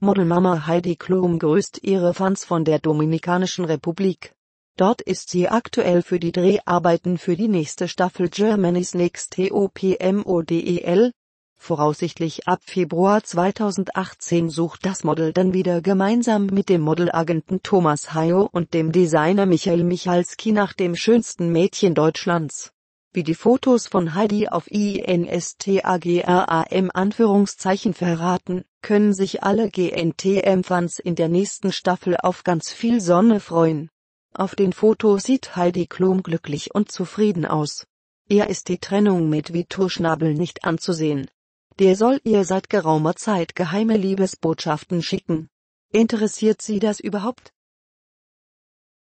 Modelmama Heidi Klum grüßt ihre Fans von der Dominikanischen Republik. Dort ist sie aktuell für die Dreharbeiten für die nächste Staffel Germany's Next Topmodel. Voraussichtlich ab Februar 2018 sucht das Model dann wieder gemeinsam mit dem Modelagenten Thomas Hayo und dem Designer Michael Michalski nach dem schönsten Mädchen Deutschlands wie die Fotos von Heidi auf Instagram Anführungszeichen verraten, können sich alle GNTM-Fans in der nächsten Staffel auf ganz viel Sonne freuen. Auf den Fotos sieht Heidi Klum glücklich und zufrieden aus. Er ist die Trennung mit Vito Schnabel nicht anzusehen. Der soll ihr seit geraumer Zeit geheime Liebesbotschaften schicken. Interessiert sie das überhaupt?